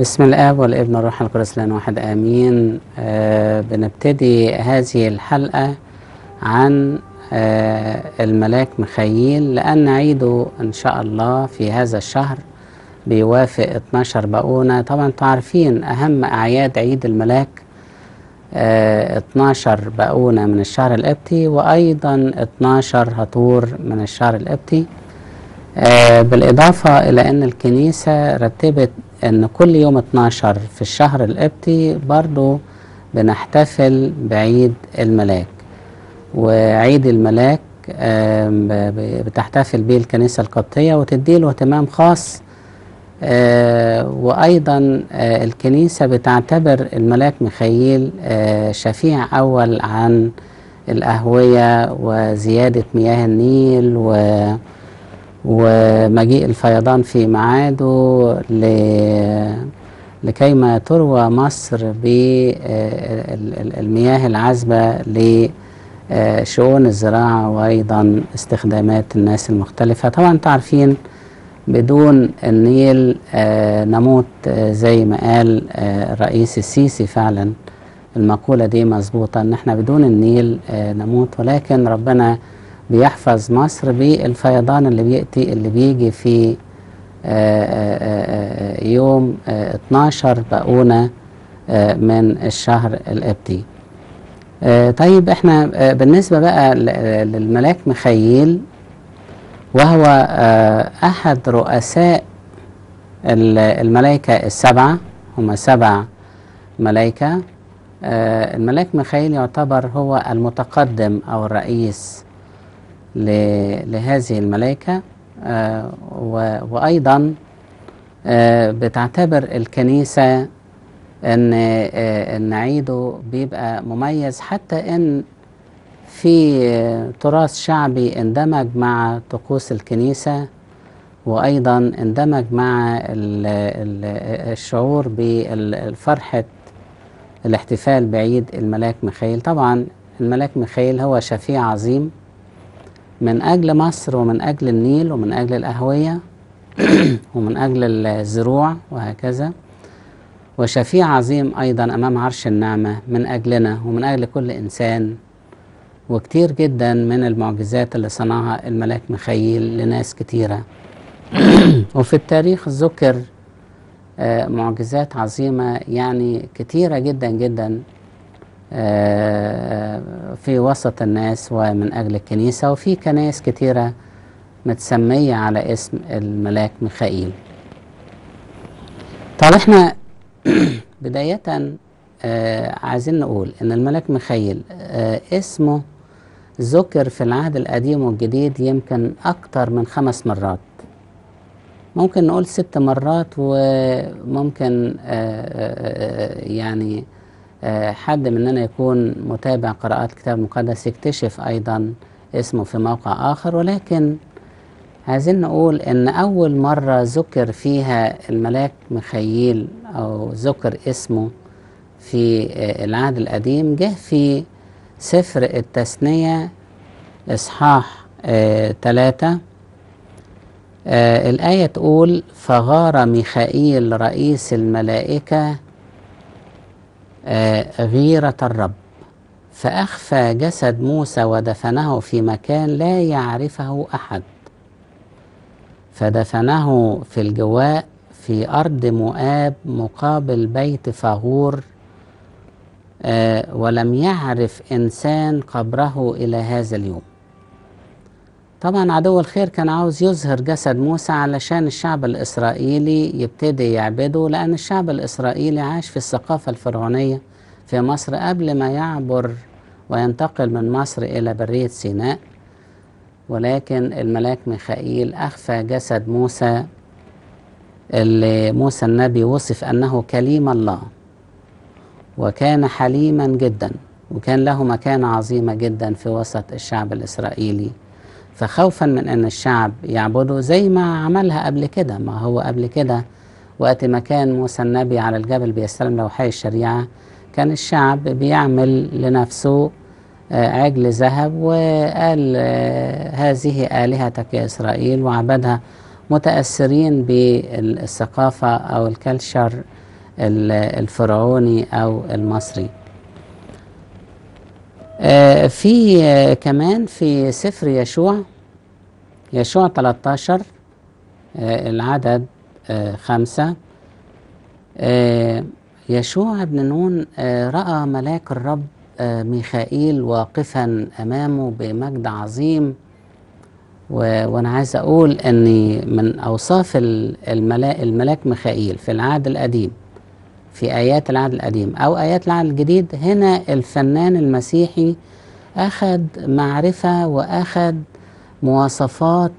بسم الاب والابن والروح القدس لان واحد امين آه بنبتدي هذه الحلقه عن آه الملاك مخيل لان عيده ان شاء الله في هذا الشهر بيوافق 12 باونه طبعا تعرفين اهم اعياد عيد الملاك آه 12 باونه من الشهر القبطي وايضا 12 هطور من الشهر القبطي آه بالاضافه الى ان الكنيسه رتبت ان كل يوم 12 في الشهر القبطي برضو بنحتفل بعيد الملاك وعيد الملاك بتحتفل به الكنيسة القبطية وتديله اهتمام خاص آه، وأيضا آه، الكنيسة بتعتبر الملاك ميخائيل آه، شفيع أول عن الأهوية وزيادة مياه النيل و ومجيء الفيضان في ميعاده لكيما تروى مصر بالمياه العذبة لشؤون الزراعة وأيضا استخدامات الناس المختلفة طبعا تعرفين بدون النيل آه، نموت آه، زي ما قال آه، الرئيس السيسي فعلا المقولة دي مظبوطة ان احنا بدون النيل نموت ولكن ربنا بيحفظ مصر بالفيضان اللي بيأتي اللي بيجي في آه، آه، آه، يوم 12 بقونا من الشهر الابدي طيب احنا بالنسبة بقى للملاك مخيل وهو أحد رؤساء الملائكة السبعة هما سبع ملائكة الملاك مخيل يعتبر هو المتقدم أو الرئيس لهذه الملائكة آه، وأيضا آه، بتعتبر الكنيسة ان آه، ان عيده بيبقى مميز حتى ان في تراث شعبي اندمج مع طقوس الكنيسة وأيضا اندمج مع الشعور بفرحة الاحتفال بعيد الملاك ميخائيل طبعا الملاك ميخائيل هو شفيع عظيم من أجل مصر ومن أجل النيل ومن أجل الأهوية ومن أجل الزروع وهكذا وشفيع عظيم أيضا أمام عرش النعمة من أجلنا ومن أجل كل إنسان وكتير جدا من المعجزات اللي صنعها الملاك مخيل لناس كتيرة وفي التاريخ ذكر آه، معجزات عظيمة يعني كتيرة جدا جدا آه، في وسط الناس ومن أجل الكنيسة وفي كنائس كتيرة متسمية على اسم الملاك ميخائيل طب احنا بداية آه، عايزين نقول ان الملاك ميخائيل آه، اسمه ذكر في العهد القديم والجديد يمكن أكتر من خمس مرات ممكن نقول ست مرات وممكن يعني آه، حد مننا يكون متابع قراءات الكتاب المقدس يكتشف أيضا اسمه في موقع آخر ولكن عايزين نقول إن أول مرة ذكر فيها الملاك مخيل أو ذكر اسمه في آه، العهد القديم جه في سفر التثنية إصحاح ثلاثة آه،, آه الآية تقول فغار ميخائيل رئيس الملائكة آه، غيرة الرب فأخفى جسد موسى ودفنه في مكان لا يعرفه أحد فدفنه في الجواء في أرض مؤاب مقابل بيت فاغور آه، ولم يعرف إنسان قبره إلى هذا اليوم طبعا عدو الخير كان عاوز يظهر جسد موسى علشان الشعب الإسرائيلي يبتدي يعبده لأن الشعب الإسرائيلي عاش في الثقافة الفرعونية في مصر قبل ما يعبر وينتقل من مصر إلى برية سيناء ولكن الملاك ميخائيل أخفى جسد موسى اللي موسى النبي وصف أنه كليم الله وكان حليما جدا وكان له مكانة عظيمة جدا في وسط الشعب الإسرائيلي فخوفا من أن الشعب يعبده زي ما عملها قبل كده ما هو قبل كده وقت ما كان موسى النبي على الجبل بيستلم لوحي الشريعة كان الشعب بيعمل لنفسه آه، عجل ذهب وقال آه، هذه آلهتك يا إسرائيل وعبدها متأثرين بالثقافة أو الكالشر الفرعوني أو المصري آه، في كمان في سفر يشوع يشوع 13 آه، العدد آه، خمسة آه، يشوع بن نون رأى ملاك الرب ميخائيل واقفا أمامه بمجد عظيم وأنا عايز أقول أن من أوصاف الملاك, الملاك ميخائيل في العهد القديم في آيات العهد القديم أو آيات العهد الجديد هنا الفنان المسيحي أخذ معرفة وأخذ مواصفات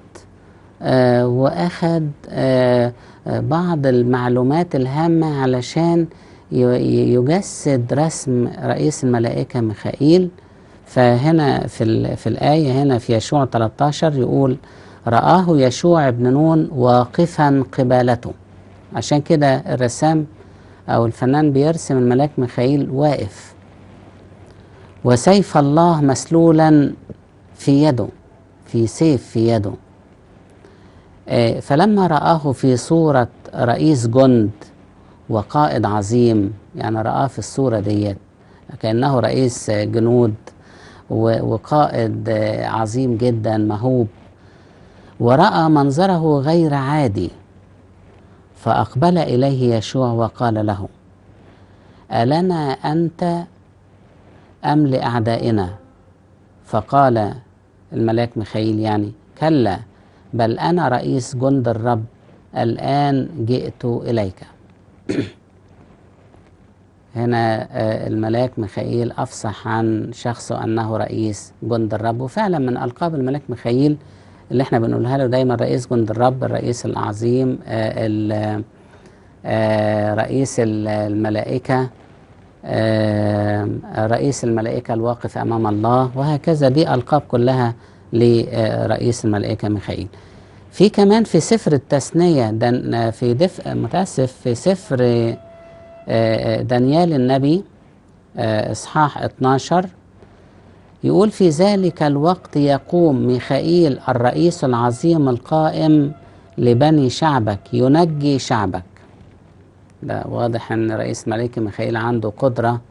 آه، واخد آه، آه، بعض المعلومات الهامة علشان يجسد رسم رئيس الملائكة ميخائيل فهنا في, في الآية هنا في يشوع 13 يقول رآه يشوع ابن نون واقفا قبالته عشان كده الرسام أو الفنان بيرسم الملاك ميخائيل واقف وسيف الله مسلولا في يده في سيف في يده آه، فلما رآه في صورة رئيس جند وقائد عظيم يعني رآه في الصورة ديت كأنه رئيس جنود وقائد عظيم جدا مهوب ورأى منظره غير عادي فأقبل إليه يشوع وقال له ألنا أنت أم لأعدائنا فقال الملاك ميخائيل يعني كلا بل أنا رئيس جند الرب الآن جئت إليك هنا آه، الملاك ميخائيل أفصح عن شخصه أنه رئيس جند الرب وفعلا من ألقاب الملاك ميخائيل اللي احنا بنقولها له دايما رئيس جند الرب الرئيس العظيم آه، آه، رئيس الملائكة آه، رئيس الملائكة الواقف أمام الله وهكذا دي ألقاب كلها لرئيس الملائكة ميخائيل في كمان في سفر التثنية في دفء متأسف في سفر آه، آه، دانيال النبي إصحاح 12 يقول في ذلك الوقت يقوم ميخائيل الرئيس العظيم القائم لبني شعبك ينجي شعبك ده واضح أن رئيس الملك ميخائيل عنده قدرة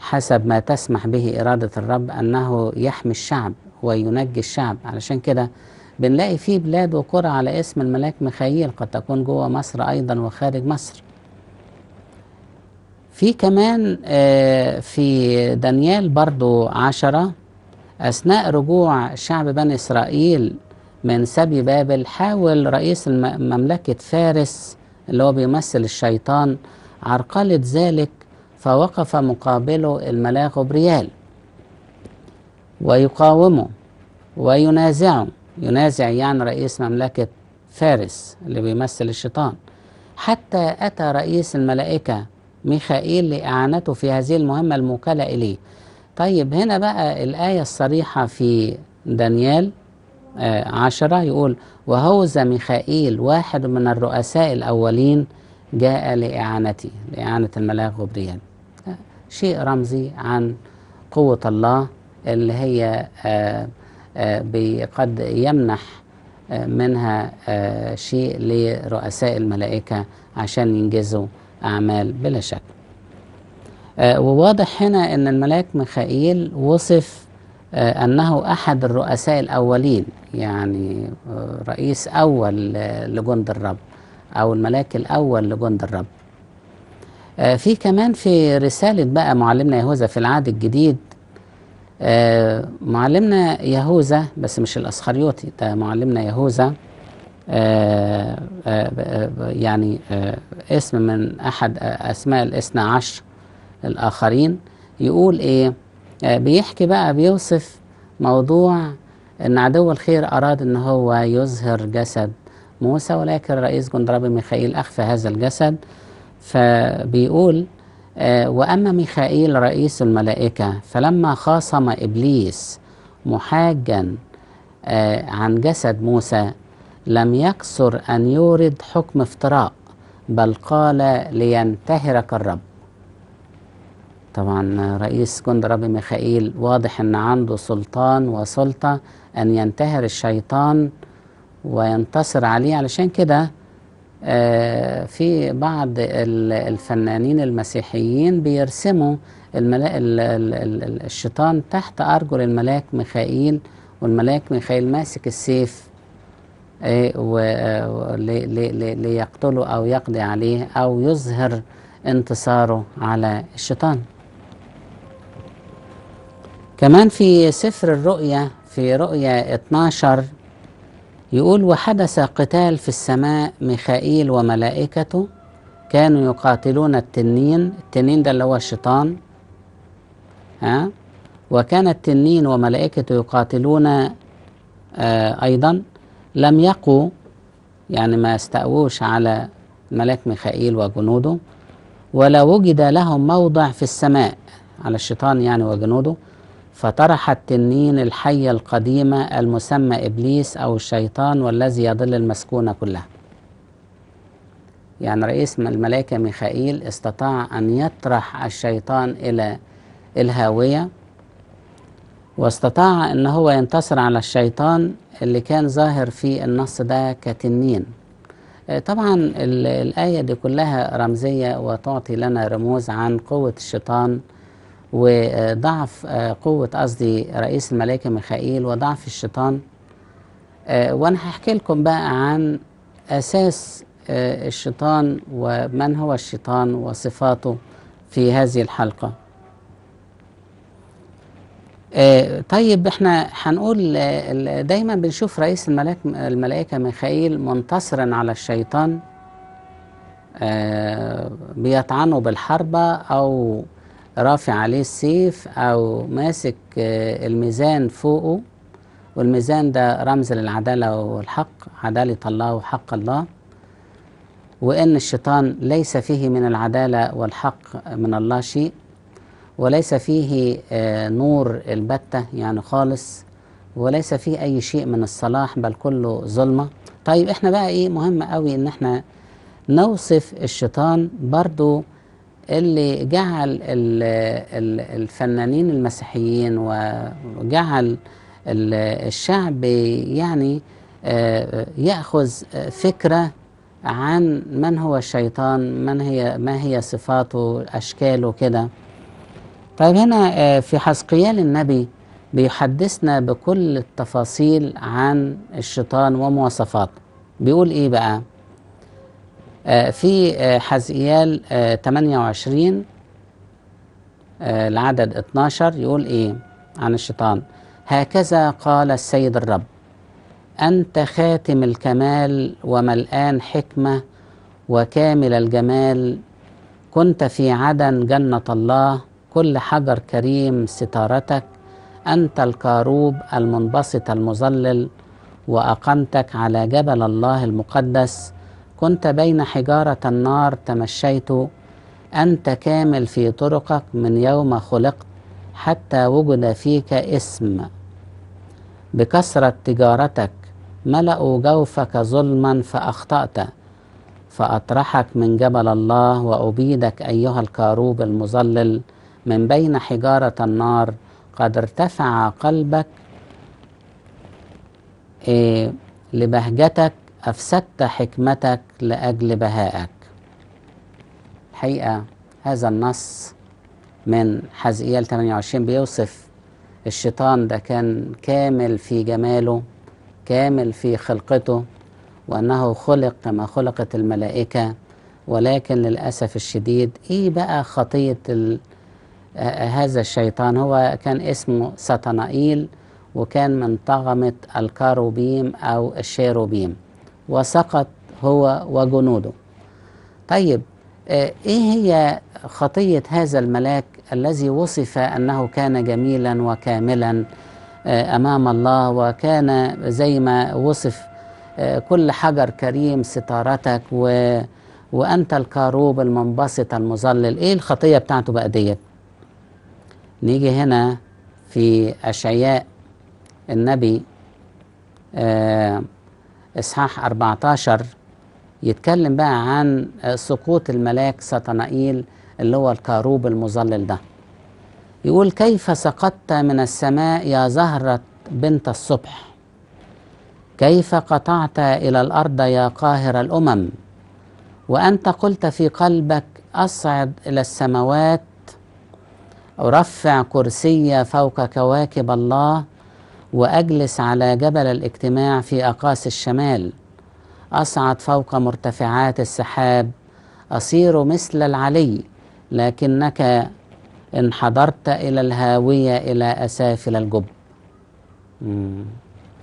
حسب ما تسمح به إرادة الرب أنه يحمي الشعب وينجي الشعب علشان كده بنلاقي في بلاد وقرى على اسم الملاك ميخائيل قد تكون جوه مصر أيضا وخارج مصر في كمان آه، في دانيال برضو عشرة أثناء رجوع شعب بني إسرائيل من سبي بابل حاول رئيس مملكة فارس اللي هو بيمثل الشيطان عرقلة ذلك فوقف مقابله الملاك بريال ويقاومه وينازعه ينازع يعني رئيس مملكة فارس اللي بيمثل الشيطان حتى أتى رئيس الملائكة ميخائيل لإعانته في هذه المهمة الموكلة إليه طيب هنا بقى الآية الصريحة في دانيال آه، عشرة يقول وهوذا ميخائيل واحد من الرؤساء الأولين جاء لإعانته لإعانة الملاك جبريل آه، شيء رمزي عن قوة الله اللي هي آه، آه، قد يمنح منها شيء لرؤساء الملائكة عشان ينجزوا أعمال بلا شك وواضح هنا أن الملاك ميخائيل وصف آه، أنه أحد الرؤساء الأولين يعني آه، رئيس أول آه، لجند الرب أو الملاك الأول لجند الرب في كمان في رسالة بقى معلمنا يهوذا في العهد الجديد معلمنا يهوذا بس مش الأسخريوطي ده معلمنا يهوذا يعني اسم من أحد أسماء الاثنى عشر الآخرين يقول إيه آه، بيحكي بقى بيوصف موضوع ان عدو الخير اراد ان هو يظهر جسد موسى ولكن رئيس جندرابي ميخائيل اخفى هذا الجسد فبيقول آه، واما ميخائيل رئيس الملائكه فلما خاصم ابليس محاجا آه، عن جسد موسى لم يكسر ان يورد حكم افتراء بل قال لينتهرك الرب طبعا رئيس جند ربي ميخائيل واضح ان عنده سلطان وسلطة ان ينتهر الشيطان وينتصر عليه علشان كده آه، في بعض الفنانين المسيحيين بيرسموا الشيطان تحت أرجل الملاك ميخائيل والملاك ميخائيل ماسك السيف آه، ليقتله أو يقضي عليه أو يظهر انتصاره على الشيطان كمان في سفر الرؤيا في رؤيا 12 يقول وحدث قتال في السماء ميخائيل وملائكته كانوا يقاتلون التنين التنين ده اللي هو الشيطان ها وكان التنين وملائكته يقاتلون آه أيضا لم يقوا يعني ما استقوش على ملاك ميخائيل وجنوده ولا وجد لهم موضع في السماء على الشيطان يعني وجنوده فطرح التنين الحية القديمة المسمى إبليس أو الشيطان والذي يضل المسكونة كلها يعني رئيس الملائكة ميخائيل استطاع أن يطرح الشيطان إلى الهاوية واستطاع أن هو ينتصر على الشيطان اللي كان ظاهر في النص ده كتنين آه، طبعا الآية دي كلها رمزية وتعطي لنا رموز عن قوة الشيطان وضعف آه، قوة قصدي رئيس الملائكة ميخائيل وضعف الشيطان آه، وأنا هحكي لكم بقى عن أساس آه، الشيطان ومن هو الشيطان وصفاته في هذه الحلقة طيب احنا هنقول دايما بنشوف رئيس الملائكة ميخائيل منتصرا على الشيطان بيطعنه بالحربة أو رافع عليه السيف أو ماسك آه، الميزان فوقه والميزان ده رمز للعدالة والحق عدالة الله وحق الله وإن الشيطان ليس فيه من العدالة والحق من الله شيء وليس فيه آه، نور البتة يعني خالص وليس فيه أي شيء من الصلاح بل كله ظلمة طيب إحنا بقى إيه مهم قوي إن إحنا نوصف الشيطان برضو اللي جعل الفنانين المسيحيين وجعل الشعب يعني آه، ياخذ فكره عن من هو الشيطان من هي ما هي صفاته اشكاله كده طيب هنا آه، في حزقيال النبي بيحدثنا بكل التفاصيل عن الشيطان ومواصفاته بيقول ايه بقى آه، في آه، حزقيال 28 آه، العدد 12 يقول ايه عن الشيطان هكذا قال السيد الرب انت خاتم الكمال وملآن حكمه وكامل الجمال كنت في عدن جنه الله كل حجر كريم ستارتك انت الكاروب المنبسط المظلل واقمتك على جبل الله المقدس كنت بين حجارة النار تمشيت أنت كامل في طرقك من يوم خلقت حتى وجد فيك اسم بكثرة تجارتك ملأوا جوفك ظلما فأخطأت فأطرحك من جبل الله وأبيدك أيها الكاروب المظلل من بين حجارة النار قد ارتفع قلبك إيه لبهجتك أفسدت حكمتك لأجل بهائك الحقيقة هذا النص من حزقيال 28 بيوصف الشيطان ده كان كامل في جماله كامل في خلقته وأنه خلق كما خلقت الملائكة ولكن للأسف الشديد إيه بقى خطية آه، هذا الشيطان هو كان اسمه ستنائيل وكان من طغمة الكاروبيم أو الشيروبيم وسقط هو وجنوده طيب آه، ايه هي خطيه هذا الملاك الذي وصف انه كان جميلا وكاملا آه، امام الله وكان زي ما وصف آه، كل حجر كريم ستارتك و وانت الكاروب المنبسط المظلل ايه الخطيه بتاعته بقى ديت نيجي هنا في اشعياء النبي آه إصحاح 14 يتكلم بقى عن سقوط الملاك سطنائيل اللي هو الكاروب المظلل ده يقول كيف سقطت من السماء يا زهرة بنت الصبح كيف قطعت إلى الأرض يا قاهر الأمم وأنت قلت في قلبك أصعد إلى السماوات أرفع كرسي فوق كواكب الله واجلس على جبل الاجتماع في اقاصي الشمال اصعد فوق مرتفعات السحاب اصير مثل العلي لكنك انحدرت الى الهاويه الى اسافل الجب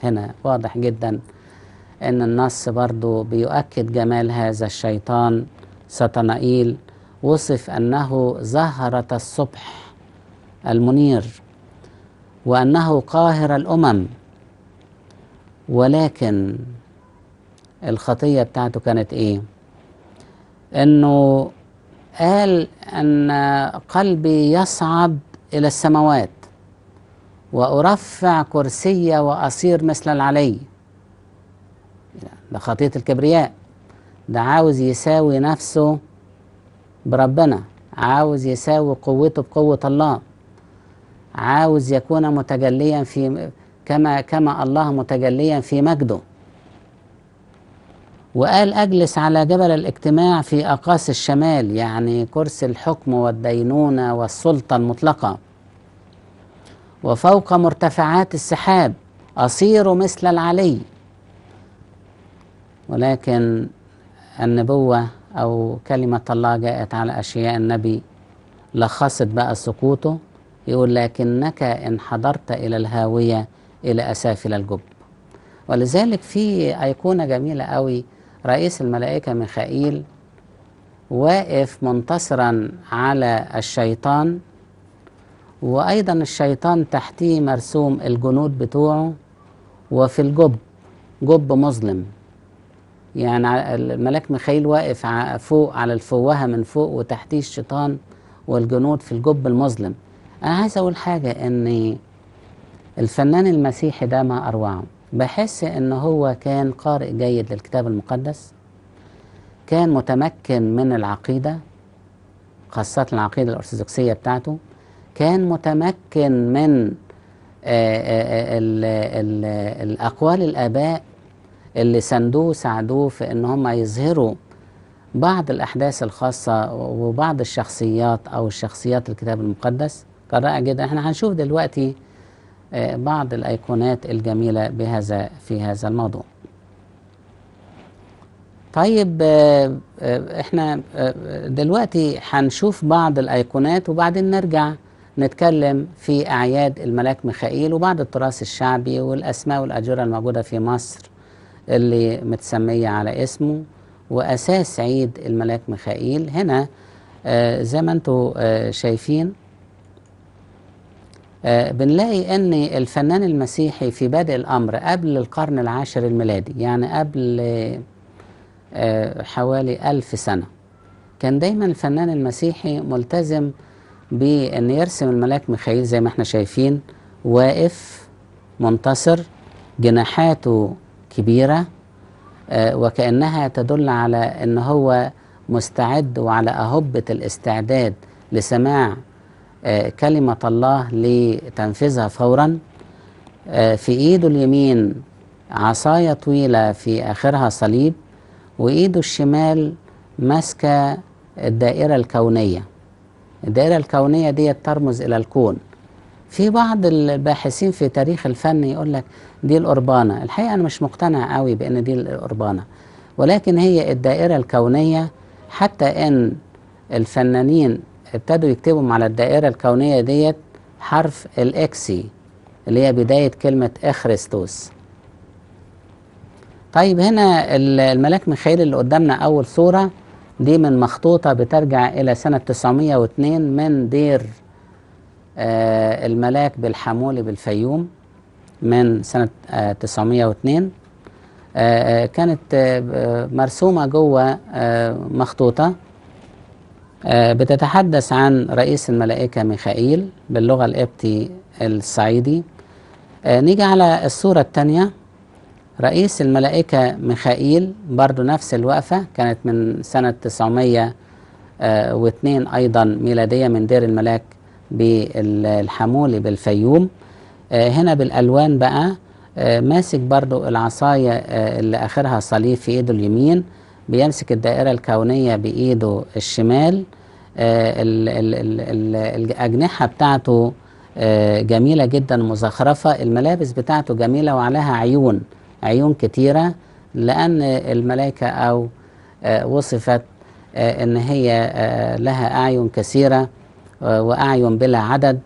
هنا واضح جدا ان النص برضو بيؤكد جمال هذا الشيطان ستنائيل وصف انه زهره الصبح المنير وأنه قاهر الأمم ولكن الخطية بتاعته كانت إيه؟ أنه قال أن قلبي يصعد إلى السماوات وأرفع كرسي وأصير مثل العلي ده خطية الكبرياء ده عاوز يساوي نفسه بربنا عاوز يساوي قوته بقوة الله عاوز يكون متجليا في كما كما الله متجليا في مجده وقال أجلس على جبل الاجتماع في أقاصي الشمال يعني كرسي الحكم والدينونة والسلطة المطلقة وفوق مرتفعات السحاب أصير مثل العلي ولكن النبوة أو كلمة الله جاءت على أشياء النبي لخصت بقى سقوطه يقول لكنك انحدرت إلى الهاوية إلى أسافل الجب ولذلك في أيقونة جميلة قوي رئيس الملائكة ميخائيل واقف منتصرا على الشيطان وأيضا الشيطان تحتيه مرسوم الجنود بتوعه وفي الجب جب مظلم يعني الملاك ميخائيل واقف فوق على الفوهة من فوق وتحتيه الشيطان والجنود في الجب المظلم أنا عايز أقول حاجة إن الفنان المسيحي ده ما أروعه بحس إن هو كان قارئ جيد للكتاب المقدس كان متمكن من العقيدة خاصة العقيدة الأرثوذكسية بتاعته كان متمكن من آه، آه، آه، ال ال الأقوال الآباء اللي ساندوه ساعدوه في إن هم يظهروا بعض الأحداث الخاصة وبعض الشخصيات أو الشخصيات الكتاب المقدس رائع جدا احنا هنشوف دلوقتي آه، بعض الأيقونات الجميلة بهذا في هذا الموضوع طيب آه، آه، احنا دلوقتي هنشوف بعض الأيقونات وبعدين نرجع نتكلم في أعياد الملاك ميخائيل وبعض التراث الشعبي والأسماء والأجورة الموجودة في مصر اللي متسمية على اسمه وأساس عيد الملاك ميخائيل هنا زي ما انتم شايفين آه، بنلاقي أن الفنان المسيحي في بدء الأمر قبل القرن العاشر الميلادي يعني قبل آه، حوالي ألف سنة كان دايما الفنان المسيحي ملتزم بأن يرسم الملاك ميخائيل زي ما احنا شايفين واقف منتصر جناحاته كبيرة آه، وكأنها تدل على أن هو مستعد وعلى أهبة الاستعداد لسماع آه، كلمة الله لتنفيذها فورا آه، في إيده اليمين عصاية طويلة في آخرها صليب وإيده الشمال ماسكة الدائرة الكونية الدائرة الكونية دي ترمز إلى الكون في بعض الباحثين في تاريخ الفن يقول لك دي الأربانة الحقيقة أنا مش مقتنع قوي بأن دي الأربانة ولكن هي الدائرة الكونية حتى أن الفنانين ابتدوا يكتبوا على الدائرة الكونية ديت حرف الإكسي اللي هي بداية كلمة اخرستوس طيب هنا الملاك ميخائيل اللي قدامنا أول صورة دي من مخطوطة بترجع إلى سنة 902 من دير آه الملاك بالحمولي بالفيوم من سنة آه 902 آه،, آه كانت آه، مرسومة جوه آه، مخطوطة آه، بتتحدث عن رئيس الملائكة ميخائيل باللغة القبطي الصعيدي آه، نيجي على الصورة الثانية رئيس الملائكة ميخائيل برضو نفس الوقفة كانت من سنة 902 آه، أيضا ميلادية من دير الملاك بالحمولي بالفيوم هنا بالألوان بقى ماسك برضو العصاية اللي آخرها صليب في إيده اليمين بيمسك الدائرة الكونية بإيده الشمال آه، الأجنحة بتاعته آه، جميلة جدا مزخرفة الملابس بتاعته جميلة وعليها عيون عيون كتيرة لأن الملائكة أو آه، وصفت إن هي لها أعين كثيرة وأعين بلا عدد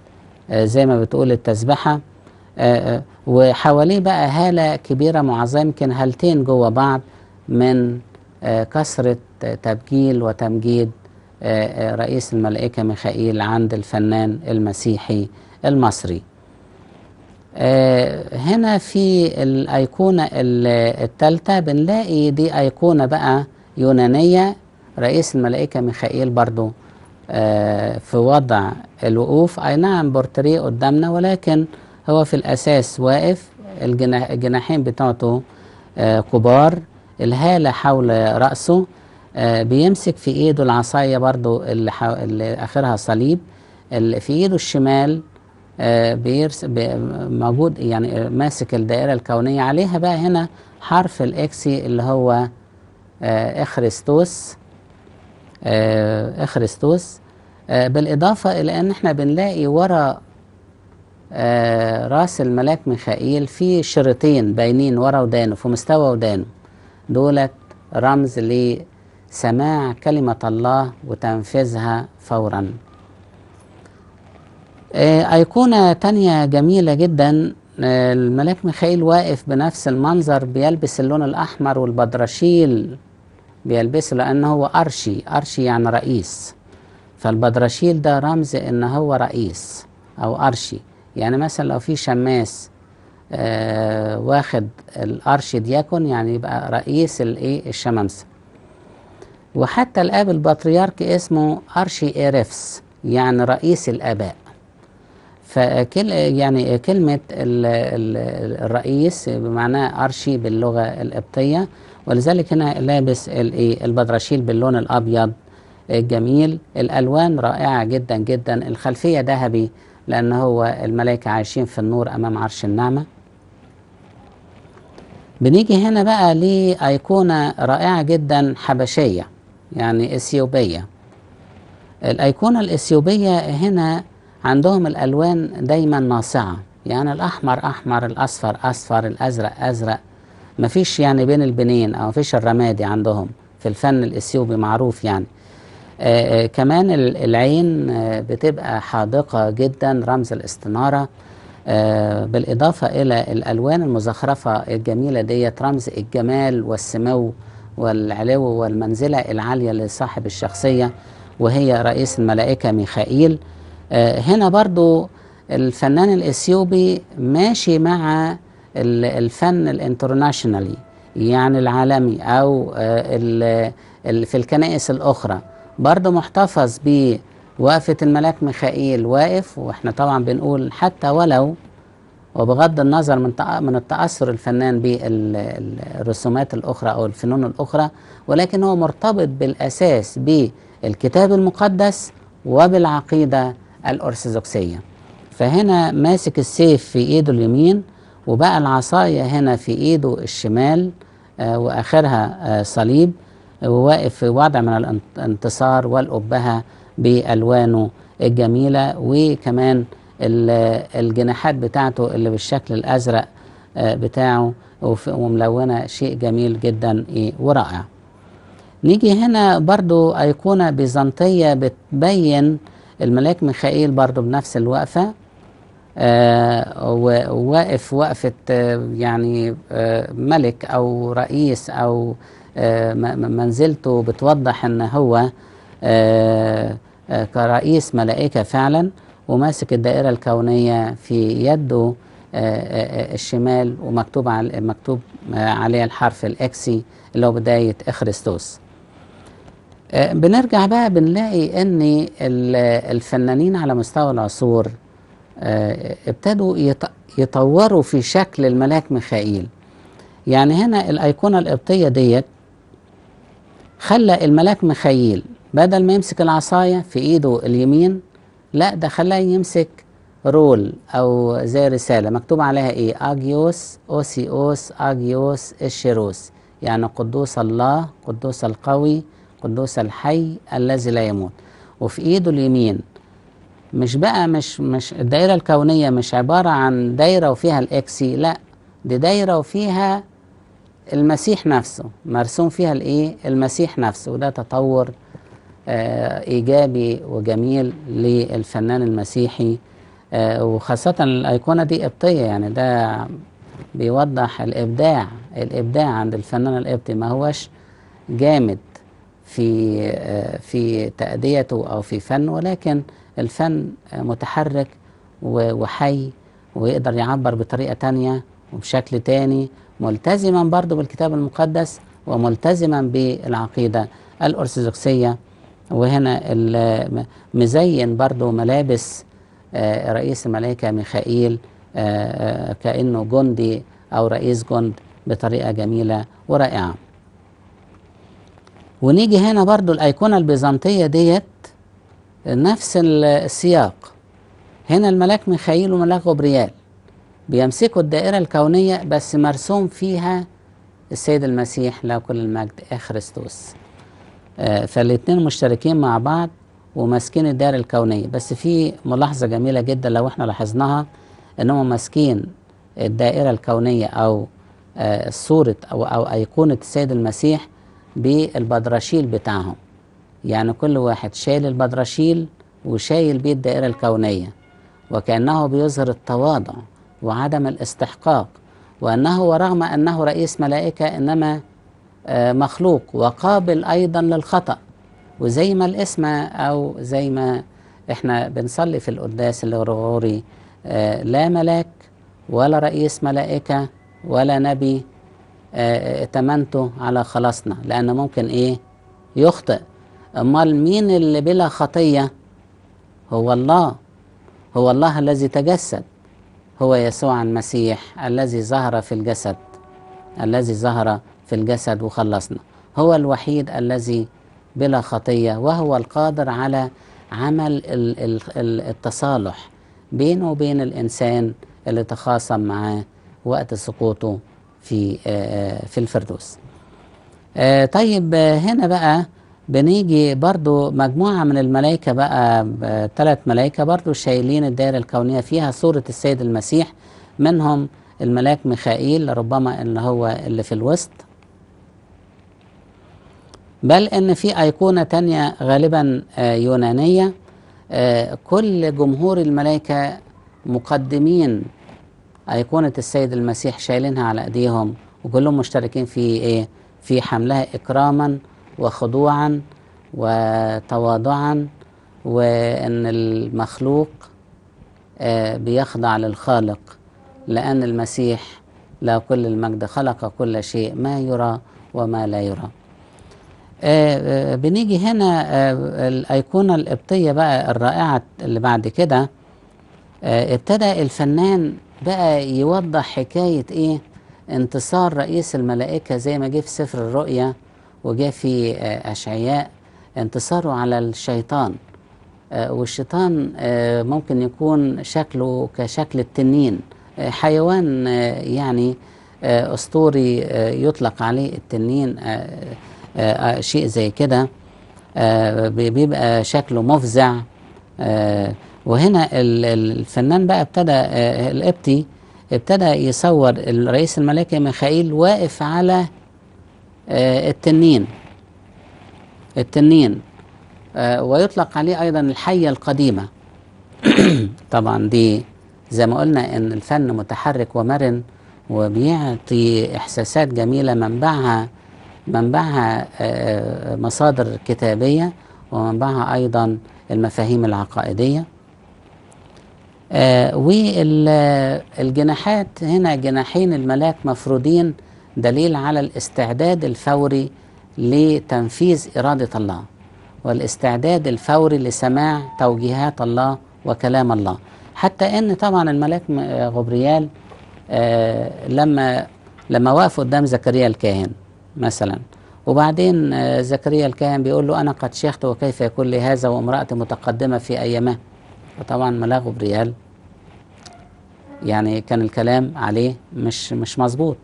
زي ما بتقول التسبحة وحواليه بقى هالة كبيرة معظمة يمكن هالتين جوه بعض من آه، كثرة تبجيل وتمجيد آه، آه، رئيس الملائكة ميخائيل عند الفنان المسيحي المصري هنا في الأيقونة الثالثة بنلاقي دي أيقونة بقى يونانية رئيس الملائكة ميخائيل برضو في وضع الوقوف أي نعم بورتريه قدامنا ولكن هو في الأساس واقف الجناحين بتاعته كبار الهالة حول رأسه آه، بيمسك في ايده العصاية برضو اللي, حو... اللي اخرها صليب اللي في ايده الشمال آه، بيرس موجود يعني آه، ماسك الدائرة الكونية عليها بقى هنا حرف الاكسي اللي هو اخرستوس اخرستوس بالاضافة الى ان احنا بنلاقي ورا راس الملاك ميخائيل في شريطين باينين ورا ودانه في مستوى ودانه دولت رمز لسماع كلمة الله وتنفيذها فورا آه، أيقونة تانية جميلة جدا آه، الملاك ميخائيل واقف بنفس المنظر بيلبس اللون الأحمر والبدرشيل بيلبسه لأن هو أرشي أرشي يعني رئيس فالبدرشيل ده رمز إن هو رئيس أو أرشي يعني مثلا لو في شماس آه، واخد الارش دياكون يعني يبقى رئيس الايه الشمامسه وحتى الاب البطريرك اسمه ارشي ايرفس يعني رئيس الاباء فكل يعني كلمة الرئيس بمعناه أرشي باللغة القبطية ولذلك هنا لابس الايه البدرشيل باللون الأبيض الجميل الألوان رائعة جدا جدا الخلفية ذهبي لأن هو الملائكة عايشين في النور أمام عرش النعمة بنيجي هنا بقى لأيقونة رائعة جدا حبشية يعني إثيوبية الأيقونة الإثيوبية هنا عندهم الألوان دايما ناصعة يعني الأحمر أحمر الأصفر أصفر الأزرق أزرق مفيش يعني بين البنين أو مفيش الرمادي عندهم في الفن الإثيوبي معروف يعني آآ آه، آآ آه، كمان العين آه، بتبقى حادقة جدا رمز الاستنارة آه، بالإضافة إلى الألوان المزخرفة الجميلة دي رمز الجمال والسمو والعلو والمنزلة العالية لصاحب الشخصية وهي رئيس الملائكة ميخائيل آه، هنا برضو الفنان الإثيوبي ماشي مع الفن الانترناشنالي يعني العالمي أو آه، في الكنائس الأخرى برضو محتفظ بيه وقفة الملاك ميخائيل واقف واحنا طبعا بنقول حتى ولو وبغض النظر من من التأثر الفنان بالرسومات الأخرى أو الفنون الأخرى ولكن هو مرتبط بالأساس بالكتاب المقدس وبالعقيدة الأرثوذكسية فهنا ماسك السيف في إيده اليمين وبقى العصاية هنا في إيده الشمال آه، وآخرها آه، صليب وواقف في وضع من الانتصار والأبهة بألوانه الجميلة وكمان الجناحات بتاعته اللي بالشكل الأزرق آه، بتاعه وملونة شيء جميل جدا إيه، ورائع نيجي هنا برضو أيقونة بيزنطية بتبين الملاك ميخائيل برضو بنفس الوقفة آه وواقف وقفة آه يعني آه ملك أو رئيس أو آه، منزلته بتوضح أن هو آه، كرئيس ملائكة فعلا وماسك الدائرة الكونية في يده آه، آه، آه، الشمال ومكتوب على مكتوب عليه الحرف الاكسي اللي هو بداية اخرستوس بنرجع بقى بنلاقي ان الفنانين على مستوى العصور ابتدوا يطوروا في شكل الملاك ميخائيل يعني هنا الايقونة القبطية ديت خلى الملاك ميخائيل بدل ما يمسك العصاية في إيده اليمين لا ده خلاه يمسك رول أو زي رسالة مكتوب عليها إيه أجيوس أوسيوس أجيوس إشيروس يعني قدوس الله قدوس القوي قدوس الحي الذي لا يموت وفي إيده اليمين مش بقى مش مش الدائرة الكونية مش عبارة عن دايرة وفيها الإكسي لا دي دايرة وفيها المسيح نفسه مرسوم فيها الإيه المسيح نفسه وده تطور آه، إيجابي وجميل للفنان المسيحي آه، وخاصة الأيقونة دي قبطية يعني ده بيوضح الإبداع الإبداع عند الفنان القبطي ما هوش جامد في آه، في تأديته أو في فن ولكن الفن متحرك وحي ويقدر يعبر بطريقة تانية وبشكل تاني ملتزما برضه بالكتاب المقدس وملتزما بالعقيدة الأرثوذكسية وهنا مزين برضو ملابس آه، رئيس الملائكة ميخائيل آه، آه، كأنه جندي أو رئيس جند بطريقة جميلة ورائعة ونيجي هنا برضو الأيقونة البيزنطية ديت نفس السياق هنا الملاك ميخائيل وملاك غبريال بيمسكوا الدائرة الكونية بس مرسوم فيها السيد المسيح له كل المجد إخرستوس فالاثنين مشتركين مع بعض وماسكين الدائرة الكونية بس في ملاحظة جميلة جدا لو احنا لاحظناها انهم ماسكين الدائرة الكونية او آه، صورة او او ايقونة السيد المسيح بالبدرشيل بتاعهم يعني كل واحد شايل البدرشيل وشايل بيه الدائرة الكونية وكأنه بيظهر التواضع وعدم الاستحقاق وأنه ورغم أنه رئيس ملائكة إنما آه، مخلوق وقابل أيضا للخطأ وزي ما الاسم أو زي ما احنا بنصلي في القداس الغرغوري آه، لا ملاك ولا رئيس ملائكة ولا نبي آه، ائتمنته على خلاصنا لان ممكن إيه يخطئ أمال مين اللي بلا خطية هو الله هو الله الذي تجسد هو يسوع المسيح الذي ظهر في الجسد الذي ظهر في الجسد وخلصنا هو الوحيد الذي بلا خطية وهو القادر على عمل التصالح بينه وبين الإنسان اللي تخاصم معاه وقت سقوطه في آه، آه، في الفردوس آه، طيب هنا بقى بنيجي برضو مجموعة من الملائكة بقى ثلاث ملائكة برضو شايلين الدائرة الكونية فيها صورة السيد المسيح منهم الملاك ميخائيل ربما اللي هو اللي في الوسط بل ان في ايقونه تانية غالبا آه، يونانيه آه، كل جمهور الملائكه مقدمين ايقونه السيد المسيح شايلينها على ايديهم وكلهم مشتركين في ايه في حملها اكراما وخضوعا وتواضعا وان المخلوق آه، بيخضع للخالق لان المسيح له كل المجد خلق كل شيء ما يرى وما لا يرى آه،, آه بنيجي هنا آه الأيقونة القبطية بقى الرائعة اللي بعد كده آه ابتدى الفنان بقى يوضح حكاية إيه انتصار رئيس الملائكة زي ما جه في سفر الرؤيا وجه في آه، أشعياء انتصاره على الشيطان آه، والشيطان ممكن يكون شكله كشكل التنين حيوان يعني أسطوري يطلق عليه التنين آه، آه، شيء زي كده آه، بيبقى شكله مفزع وهنا الفنان بقى ابتدى القبطي ابتدى يصور الرئيس الملكي ميخائيل واقف على التنين التنين ويطلق عليه أيضا الحية القديمة طبعا دي زي ما قلنا إن الفن متحرك ومرن وبيعطي إحساسات جميلة منبعها منبعها آه، آه، مصادر كتابية ومنبعها أيضا المفاهيم العقائدية آه، والجناحات هنا جناحين الملاك مفروضين دليل على الاستعداد الفوري لتنفيذ إرادة الله والاستعداد الفوري لسماع توجيهات الله وكلام الله حتى ان طبعا الملاك غبريال لما لما وقف قدام زكريا الكاهن مثلا وبعدين آه، زكريا الكاهن بيقول له أنا قد شيخت وكيف يكون لي هذا وامرأتي متقدمة في أيامه فطبعا ملاغه بريال يعني كان الكلام عليه مش مش مظبوط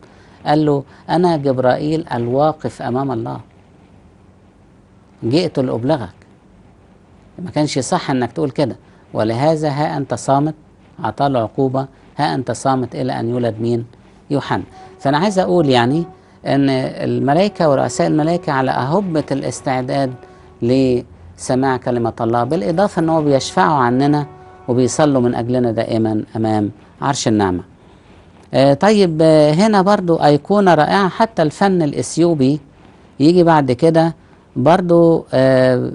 قال له أنا جبرائيل الواقف أمام الله جئت لأبلغك ما كانش صح أنك تقول كده ولهذا ها أنت صامت عطاه العقوبة ها أنت صامت إلى أن يولد مين يوحنا فأنا عايز أقول يعني أن الملائكة ورؤساء الملائكة على أهبة الاستعداد لسماع كلمة الله بالإضافة ان هو بيشفعوا عننا وبيصلوا من أجلنا دائما أمام عرش النعمة آه، طيب آه، هنا برضو أيقونة رائعة حتى الفن الإثيوبي يجي بعد كده برضو آه،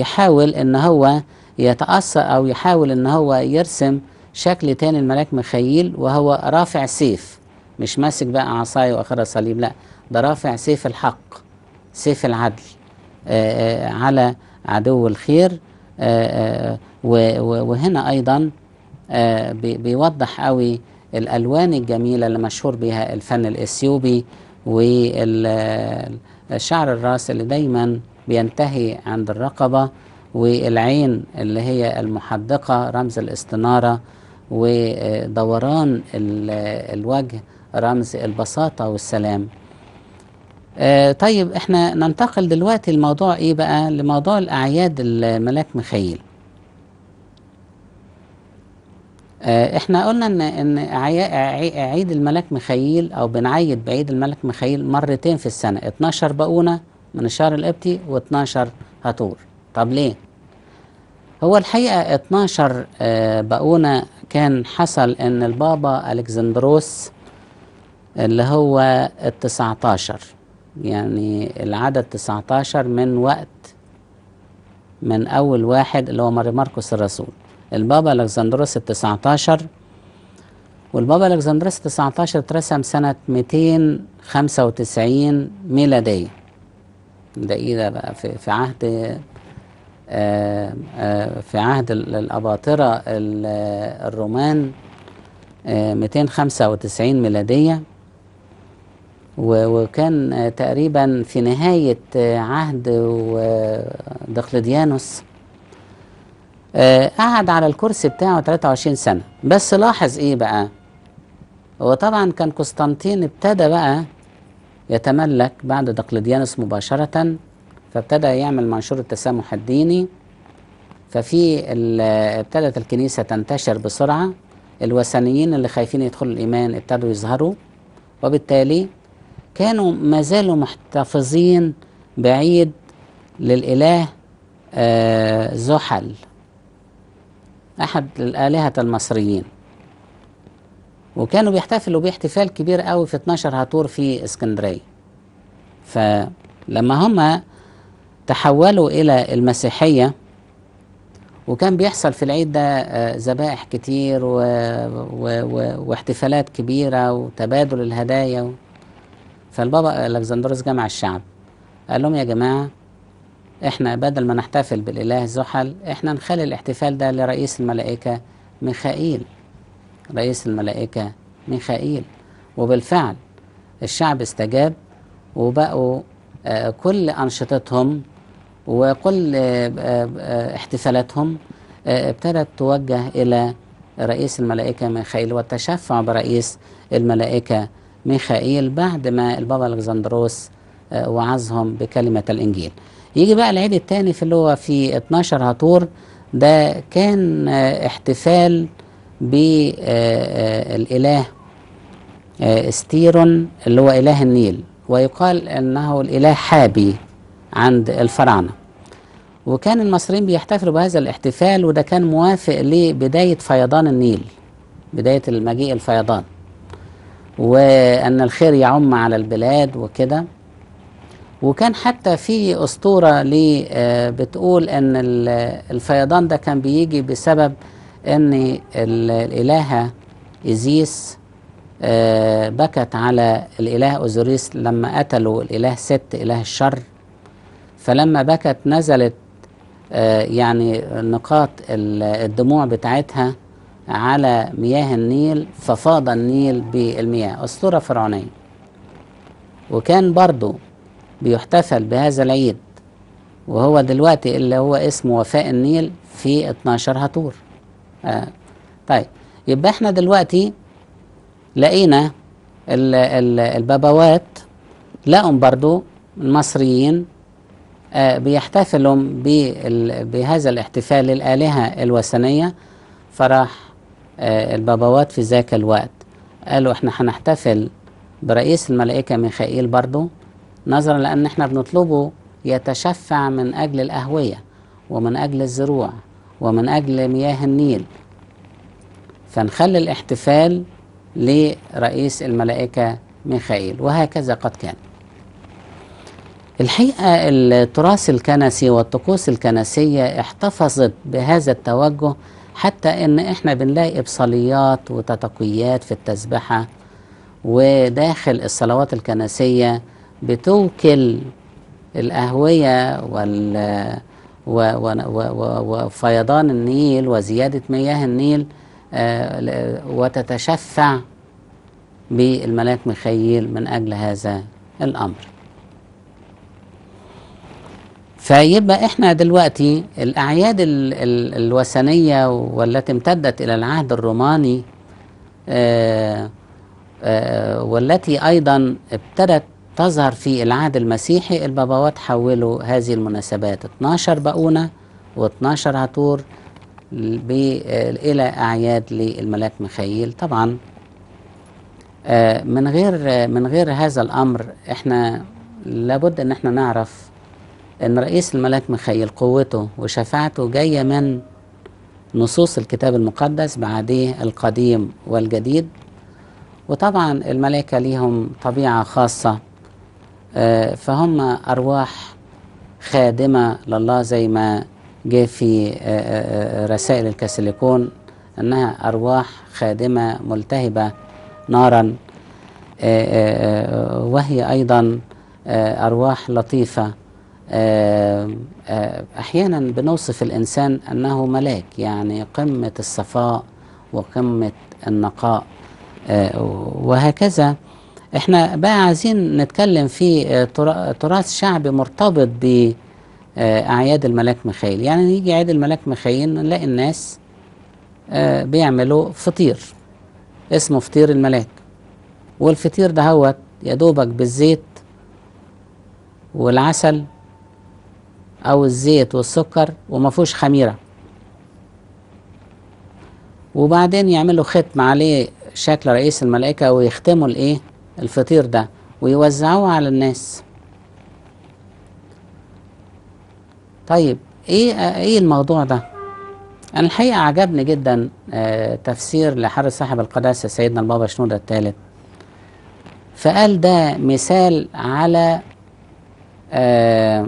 يحاول ان هو يتأثر او يحاول ان هو يرسم شكل تاني الملاك مخيل وهو رافع سيف مش ماسك بقى عصاي واخرها صليب لا ده رافع سيف الحق سيف العدل آآ آه، آآ آه، على عدو الخير آآ آه، وهنا ايضا بيوضح قوي الالوان الجميله اللي مشهور بها الفن الاثيوبي والشعر الراس اللي دايما بينتهي عند الرقبه والعين اللي هي المحدقه رمز الاستناره ودوران الوجه رمز البساطة والسلام آه طيب احنا ننتقل دلوقتي لموضوع ايه بقى لموضوع الاعياد الملاك ميخائيل آه احنا قلنا ان ان عيد الملاك ميخائيل او بنعيد بعيد الملاك ميخائيل مرتين في السنه 12 بقونه من الشهر القبطي و12 هاتور طب ليه هو الحقيقه 12 آه بقونه كان حصل ان البابا الكسندروس اللي هو ال 19 يعني العدد 19 من وقت من أول واحد اللي هو ماركوس الرسول البابا الكسندروس ال 19 والبابا الكسندروس ال 19 اترسم سنة 295 ميلادية ده ايه ده بقى في, في عهد آآ آه، آآ آه، في عهد الأباطرة الرومان 295 آه، ميلادية وكان تقريبا في نهاية عهد دقلديانوس آه، قعد على الكرسي بتاعه 23 سنة بس لاحظ ايه بقى هو طبعا كان قسطنطين ابتدى بقى يتملك بعد دقلديانوس مباشرة فابتدى يعمل منشور التسامح الديني ففي ابتدت الكنيسة تنتشر بسرعة الوثنيين اللي خايفين يدخلوا الإيمان ابتدوا يظهروا وبالتالي كانوا ما زالوا محتفظين بعيد للإله آه، زحل أحد الآلهة المصريين وكانوا بيحتفلوا باحتفال كبير قوي في 12 هاتور في اسكندرية فلما هم تحولوا إلى المسيحية وكان بيحصل في العيد ده آه، ذبائح كتير و... و... و... واحتفالات كبيرة وتبادل الهدايا فالبابا الكسندروس جمع الشعب قال لهم يا جماعه احنا بدل ما نحتفل بالاله زحل احنا نخلي الاحتفال ده لرئيس الملائكه ميخائيل رئيس الملائكه ميخائيل وبالفعل الشعب استجاب وبقوا آه, كل أنشطتهم وكل آه, آه, احتفالاتهم ابتدت توجه إلى رئيس الملائكة ميخائيل والتشفع برئيس الملائكة ميخائيل بعد ما البابا الكسندروس آه، وعظهم بكلمة الإنجيل يجي بقى العيد الثاني في اللي هو في 12 هاتور ده كان آه، احتفال بالإله آه، استيرون اللي هو إله النيل ويقال أنه الإله حابي عند الفراعنة وكان المصريين بيحتفلوا بهذا الاحتفال وده كان موافق لبداية فيضان النيل بداية المجيء الفيضان وأن الخير يعم على البلاد وكده وكان حتى في أسطورة ليه آه، بتقول أن الفيضان ده كان بيجي بسبب أن الإلهة ايزيس آه، بكت على الإله أوزوريس لما قتلوا الإله ست إله الشر فلما بكت نزلت آه، يعني نقاط الدموع بتاعتها على مياه النيل ففاض النيل بالمياه أسطورة فرعونية وكان برضو بيحتفل بهذا العيد وهو دلوقتي اللي هو اسمه وفاء النيل في 12 هاتور آه. طيب يبقى احنا دلوقتي لقينا الـ الـ البابوات لقوا برضو المصريين آه بيحتفلوا بهذا الاحتفال الآلهة الوثنية فراح آه، الباباوات في ذاك الوقت قالوا احنا هنحتفل برئيس الملائكة ميخائيل برضو نظرا لأن احنا بنطلبه يتشفع من أجل الأهوية ومن أجل الزروع ومن أجل مياه النيل فنخلي الاحتفال لرئيس الملائكة ميخائيل وهكذا قد كان الحقيقة التراث الكنسي والطقوس الكنسية احتفظت بهذا التوجه حتى ان احنا بنلاقي ابصاليات وتتقيات في التسبحه وداخل الصلوات الكنسيه بتوكل الاهويه وال وفيضان النيل وزياده مياه النيل آه، وتتشفع بالملاك ميخائيل من اجل هذا الامر فيبقى احنا دلوقتي الاعياد ال ال الوثنيه والتي امتدت الى العهد الروماني آآ آه، آآ آه، والتي ايضا ابتدت تظهر في العهد المسيحي الباباوات حولوا هذه المناسبات 12 بقونه و12 عطور الى اعياد للملاك ميخائيل طبعا آه، من غير من غير هذا الامر احنا لابد ان احنا نعرف ان رئيس الملاك ميخائيل قوته وشفاعته جايه من نصوص الكتاب المقدس بعديه القديم والجديد وطبعا الملائكه ليهم طبيعه خاصه آه، فهم ارواح خادمه لله زي ما جه في آه، آه، رسائل الكاسيليكون انها ارواح خادمه ملتهبه نارا وهي ايضا ارواح لطيفه آه، آه، أحيانا بنوصف الإنسان أنه ملاك يعني قمة الصفاء وقمة النقاء آه، وهكذا احنا بقى عايزين نتكلم في تراث شعبي مرتبط بأعياد الملاك ميخائيل يعني يجي عيد الملاك ميخائيل نلاقي الناس بيعملوا فطير اسمه فطير الملاك والفطير ده يا دوبك بالزيت والعسل او الزيت والسكر وما فيهوش خميره وبعدين يعملوا ختم عليه شكل رئيس الملائكه ويختموا الايه الفطير ده ويوزعوه على الناس طيب ايه ايه الموضوع ده انا الحقيقه عجبني جدا آه، تفسير لحضرة صاحب القداسه سيدنا البابا شنوده الثالث فقال ده مثال على آه،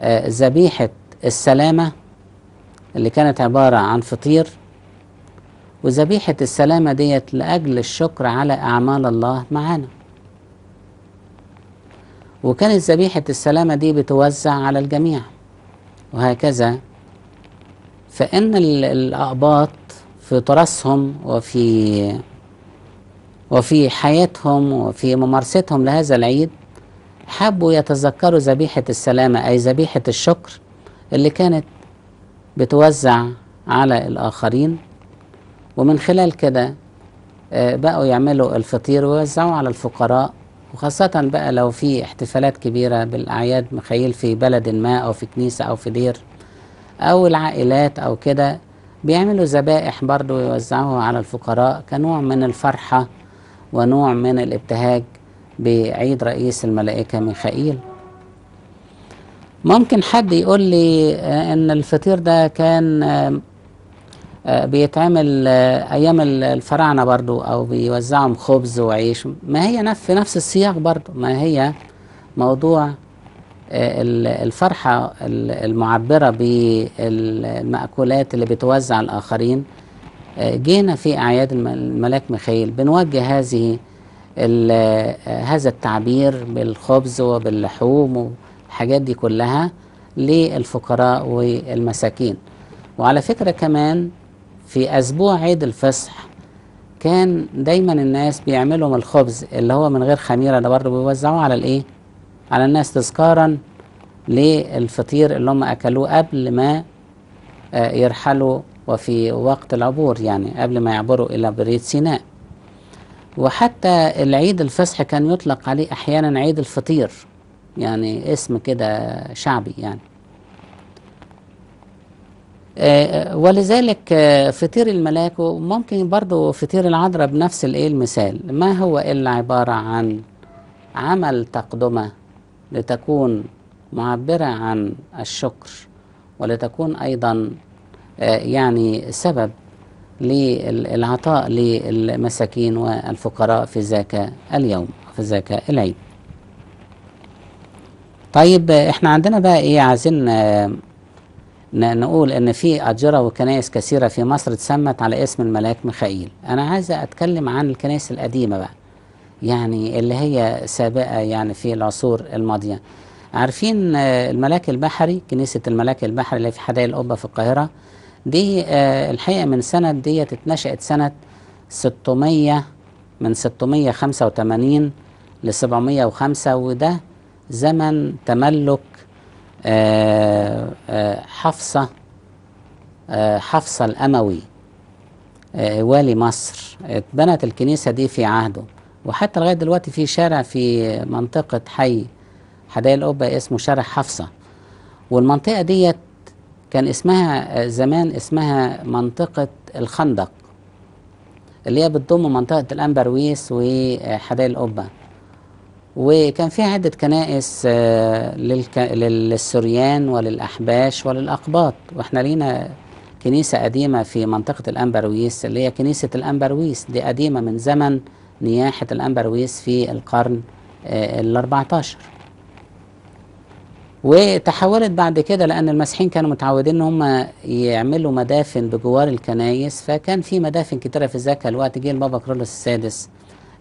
آه، ذبيحة السلامة اللي كانت عبارة عن فطير وذبيحة السلامة ديت لأجل الشكر على أعمال الله معانا وكانت ذبيحة السلامة دي بتوزع على الجميع وهكذا فإن الأقباط في تراثهم وفي وفي حياتهم وفي ممارستهم لهذا العيد حبوا يتذكروا ذبيحة السلامة أي ذبيحة الشكر اللي كانت بتوزع على الآخرين ومن خلال كده آه، بقوا يعملوا الفطير ويوزعوه على الفقراء وخاصة بقى لو في احتفالات كبيرة بالأعياد مخيل في بلد ما أو في كنيسة أو في دير أو العائلات أو كده بيعملوا ذبائح برضه ويوزعوها على الفقراء كنوع من الفرحة ونوع من الابتهاج بعيد رئيس الملائكة ميخائيل ممكن حد يقول لي ان الفطير ده كان آه، آه، بيتعمل آه، ايام الفراعنه برضو او بيوزعهم خبز وعيش ما هي في نفس السياق برضو ما هي موضوع الفرحه المعبره بالمأكولات اللي بتوزع الاخرين جينا في اعياد الملاك ميخائيل بنوجه هذه هذا التعبير بالخبز وباللحوم والحاجات دي كلها للفقراء والمساكين وعلى فكرة كمان في أسبوع عيد الفصح كان دايما الناس بيعملوا من الخبز اللي هو من غير خميرة ده برضه بيوزعوه على الإيه؟ على الناس تذكارا للفطير اللي هم أكلوه قبل ما آه، يرحلوا وفي وقت العبور يعني قبل ما يعبروا إلى بريد سيناء وحتى العيد الفصح كان يطلق عليه أحيانا عيد الفطير يعني اسم كده شعبي يعني آه، ولذلك آه، فطير الملاك وممكن برضو فطير العذراء بنفس الايه المثال ما هو الا عباره عن عمل تقدمه لتكون معبره عن الشكر ولتكون ايضا آه، يعني سبب للعطاء للمساكين والفقراء في ذاك اليوم في ذاك العيد طيب احنا عندنا بقى ايه عايزين نقول ان في اجرة وكنائس كثيره في مصر اتسمت على اسم الملاك ميخائيل انا عايز اتكلم عن الكنائس القديمه بقى يعني اللي هي سابقه يعني في العصور الماضيه عارفين آه، الملاك البحري كنيسه الملاك البحري اللي في حدائق القبه في القاهره دي آه، الحقيقة من سنة ديت اتنشأت سنة 600 من 685 ل 705 وده زمن تملك آه، آه، حفصة حفصة الأموي والي مصر اتبنت الكنيسة دي في عهده وحتى لغاية دلوقتي في شارع في منطقة حي حدائق القبة اسمه شارع حفصة والمنطقة ديت كان اسمها زمان اسمها منطقة الخندق اللي هي بتضم منطقة الأنبرويس وحدائق القبة وكان فيها عدة كنائس آه، للسريان وللأحباش وللأقباط واحنا لينا كنيسة قديمة في منطقة الأنبرويس اللي هي كنيسة الأنبرويس دي قديمة من زمن نياحة الأنبرويس في القرن آه، الأربعتاشر وتحولت بعد كده لأن المسيحيين كانوا متعودين إن هم يعملوا مدافن بجوار الكنايس فكان في مدافن كتيرة في ذاك الوقت جه البابا كرولوس السادس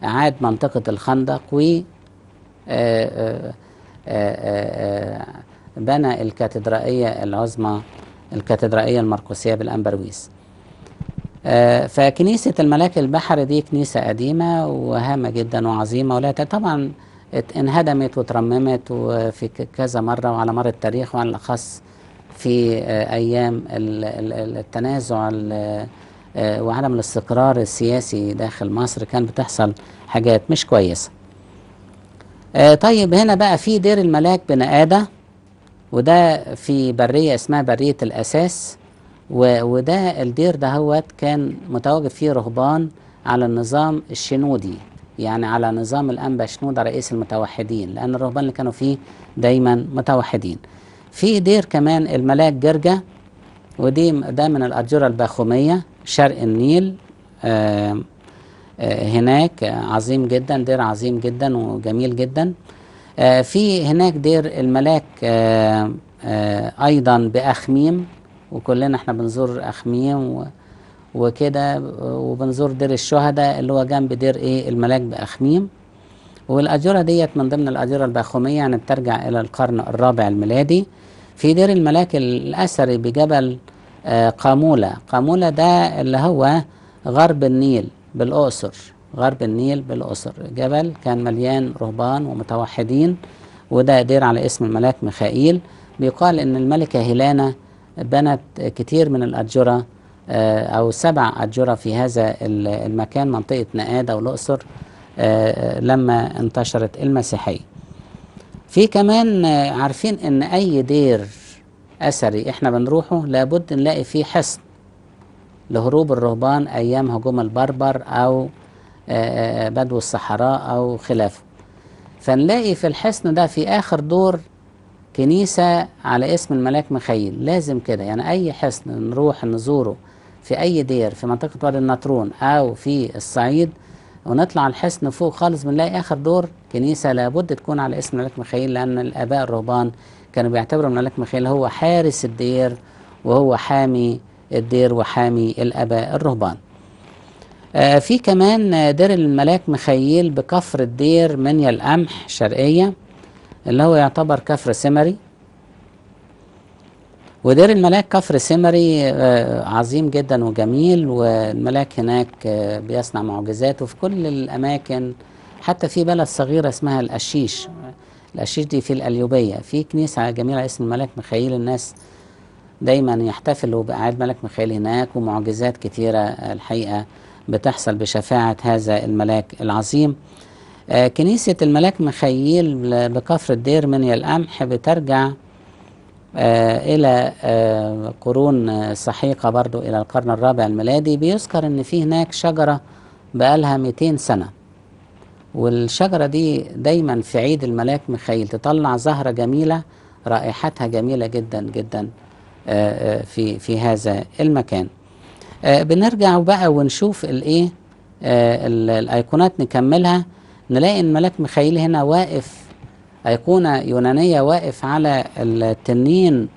أعاد منطقة الخندق و آه، آه، آه، بنى الكاتدرائية العظمى الكاتدرائية المرقسية بالأمبرويس فكنيسة الملاك البحر دي كنيسة قديمة وهامة جدا وعظيمة ولا طبعا انهدمت وترممت وفي كذا مرة وعلى مر التاريخ وعلى الأخص في آه، أيام التنازع آه، وعدم الاستقرار السياسي داخل مصر كان بتحصل حاجات مش كويسة آه، طيب هنا بقى في دير الملاك آدة وده في برية اسمها برية الأساس وده الدير ده هو كان متواجد فيه رهبان على النظام الشنودي يعني على نظام الأنبا شنودة رئيس المتوحدين لأن الرهبان اللي كانوا فيه دايما متوحدين في دير كمان الملاك جرجة ودي ده من الارجورة الباخومية شرق النيل آآ آه، آآ آه، هناك عظيم جدا دير عظيم جدا وجميل جدا آه، في هناك دير الملاك آآ أيضا بأخميم وكلنا احنا بنزور أخميم و وكده وبنزور دير الشهداء اللي هو جنب دير ايه الملاك باخميم والاجوره ديت من ضمن الاجوره الباخومية يعني بترجع إلى القرن الرابع الميلادي في دير الملاك الأثري بجبل قامولة قامولة ده اللي هو غرب النيل بالأقصر غرب النيل بالأقصر جبل كان مليان رهبان ومتوحدين وده دير على اسم الملاك ميخائيل بيقال إن الملكة هيلانا بنت كتير من الاجوره آه، أو سبع أتجرة في هذا المكان منطقة نقادة والأقصر آه، آه، لما انتشرت المسيحية في كمان عارفين ان اي دير اثري احنا بنروحه لابد نلاقي فيه حصن لهروب الرهبان ايام هجوم البربر او بدو الصحراء او خلافه فنلاقي في الحصن ده في اخر دور كنيسة على اسم الملاك مخيل لازم كده يعني اي حصن نروح نزوره في أي دير في منطقة وادي النطرون أو في الصعيد ونطلع الحصن فوق خالص بنلاقي آخر دور كنيسة لابد تكون على اسم الملك ميخائيل لأن الآباء الرهبان كانوا بيعتبروا الملك ميخائيل هو حارس الدير وهو حامي الدير وحامي الآباء الرهبان آه في كمان دير الملاك ميخائيل بكفر الدير منيا القمح الشرقية اللي هو يعتبر كفر سمري ودير الملاك كفر سمري آه، عظيم جدا وجميل والملاك هناك آه، بيصنع معجزات وفي كل الأماكن حتى في بلد صغيرة اسمها القشيش القشيش دي في الأليوبية في كنيسة جميلة اسم الملاك ميخائيل الناس دايما يحتفلوا بأعياد ملك ميخائيل هناك ومعجزات كثيرة الحقيقة بتحصل بشفاعة هذا الملاك العظيم آه، كنيسة الملاك ميخائيل بكفر الدير من القمح بترجع آه، إلى آه، قرون سحيقة برضو إلى القرن الرابع الميلادي بيذكر إن في هناك شجرة بقالها 200 سنة والشجرة دي دايما في عيد الملاك ميخائيل تطلع زهرة جميلة رائحتها جميلة جدا جدا آه، في في هذا المكان بنرجع بقى ونشوف الايه الايقونات نكملها نلاقي ان ملاك ميخائيل هنا واقف أيقونة يونانية واقف على التنين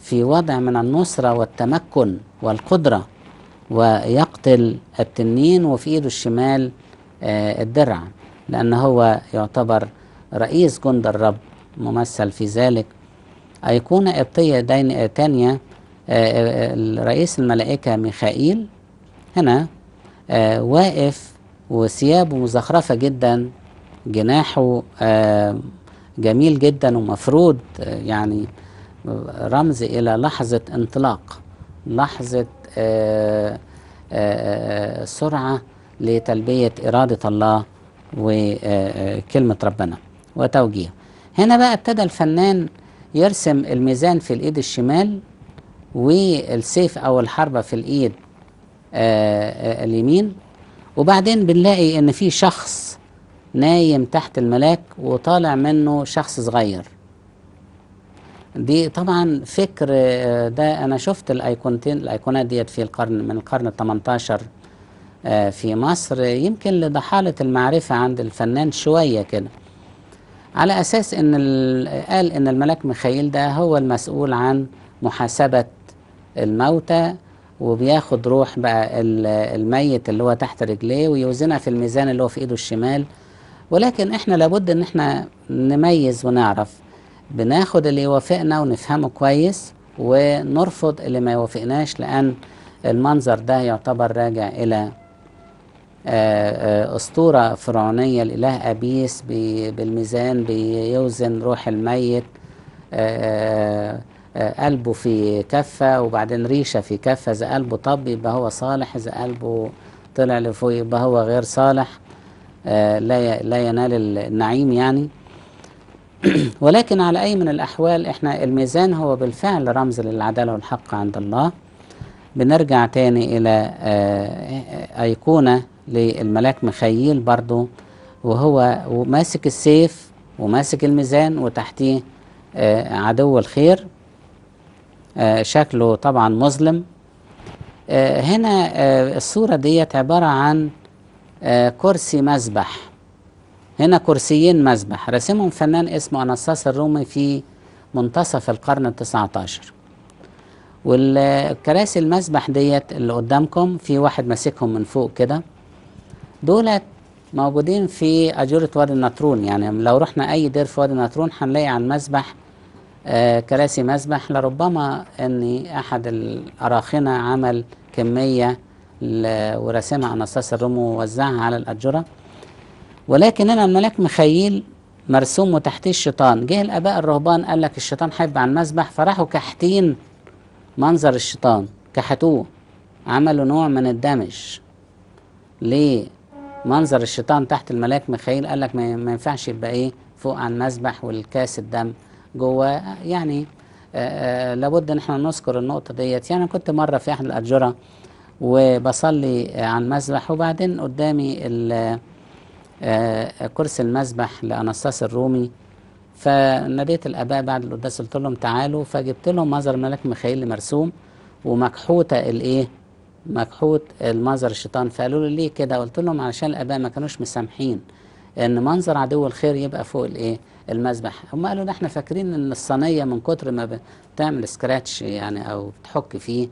في وضع من النصرة والتمكن والقدرة ويقتل التنين وفي إيده الشمال آه، الدرع لأن هو يعتبر رئيس جند الرب ممثل في ذلك أيقونة قبطية تانية آه، آه، رئيس الملائكة ميخائيل هنا واقف وثيابه مزخرفة جدا جناحه جميل جدا ومفروض يعني رمز إلى لحظة انطلاق لحظة آآ آه، آآ آه، آه، سرعة لتلبية إرادة الله وكلمة ربنا وتوجيه هنا بقى ابتدى الفنان يرسم الميزان في الإيد الشمال والسيف أو الحربة في الإيد اليمين وبعدين بنلاقي إن في شخص نايم تحت الملاك وطالع منه شخص صغير دي طبعا فكر آه، ده انا شفت الايقونتين الايقونات ديت في القرن من القرن ال 18 آه، في مصر يمكن لضحاله المعرفه عند الفنان شويه كده على اساس ان قال ان الملاك ميخائيل ده هو المسؤول عن محاسبه الموتى وبياخد روح بقى الميت اللي هو تحت رجليه ويوزنها في الميزان اللي هو في ايده الشمال ولكن احنا لابد ان احنا نميز ونعرف بناخد اللي يوافقنا ونفهمه كويس ونرفض اللي ما يوافقناش لأن المنظر ده يعتبر راجع إلى آه، آه، أسطورة فرعونية الإله أبيس بالميزان بيوزن روح الميت آه، قلبه في كفة وبعدين ريشة في كفة إذا قلبه طب يبقى هو صالح إذا قلبه طلع لفوق يبقى هو غير صالح آه، لا لا ينال النعيم يعني ولكن على أي من الأحوال إحنا الميزان هو بالفعل رمز للعدالة والحق عند الله بنرجع تاني إلى آه، أيقونة للملاك مخيل برضو وهو ماسك السيف وماسك الميزان وتحتيه آه، عدو الخير شكله طبعا مظلم هنا الصورة ديت عبارة عن آه، كرسي مسبح هنا كرسيين مسبح رسمهم فنان اسمه أنصاس الرومي في منتصف القرن التسعة عشر والكراسي المسبح ديت اللي قدامكم في واحد ماسكهم من فوق كده دولت موجودين في أجورة وادي النطرون يعني لو رحنا أي دير في وادي النطرون هنلاقي على المسبح آه كراسي مسبح لربما أن أحد الأراخنة عمل كمية ورسمها أناستاس الرومو ووزعها على الاجره ولكن هنا الملاك مخيل مرسوم وتحتيه الشيطان جه الآباء الرهبان قال لك الشيطان حب على المسبح فراحوا كحتين منظر الشيطان كحتوه عملوا نوع من الدمج ليه منظر الشيطان تحت الملاك مخيل قال لك ما ينفعش يبقى ايه فوق على المسبح والكاس الدم جوه يعني آآ آه، آآ آه، لابد ان احنا نذكر النقطه ديت يعني كنت مره في احد الاجره وبصلي على المسبح وبعدين قدامي آه، كرسي المسبح لأنصاس الرومي فناديت الآباء بعد القداس قلت لهم تعالوا فجبت لهم مظهر الملك ميخائيل مرسوم ومكحوتة الإيه؟ مكحوت المظهر الشيطان فقالوا لي ليه كده؟ قلت لهم علشان الآباء ما كانوش مسامحين إن منظر عدو الخير يبقى فوق الإيه؟ المسبح هم قالوا ده احنا فاكرين إن الصينية من كتر ما بتعمل سكراتش يعني أو بتحك فيه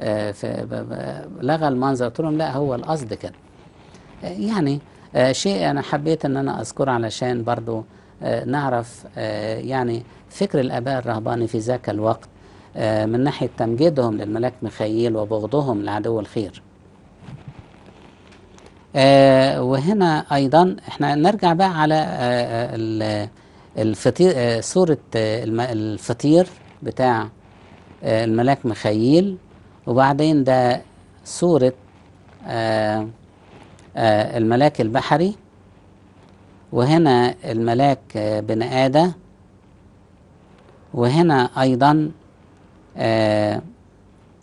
آه، لغى المنظر قلت لهم لا هو القصد كده آه، يعني آه، شيء أنا حبيت أن أنا أذكره علشان برضو نعرف يعني فكر الآباء الرهباني في ذاك الوقت من ناحية تمجيدهم للملاك ميخائيل وبغضهم لعدو الخير وهنا أيضا احنا نرجع بقى على الفطير سورة الفطير بتاع الملاك ميخائيل وبعدين ده صورة آه، آه، الملاك البحري وهنا الملاك آه، بني آدم وهنا أيضا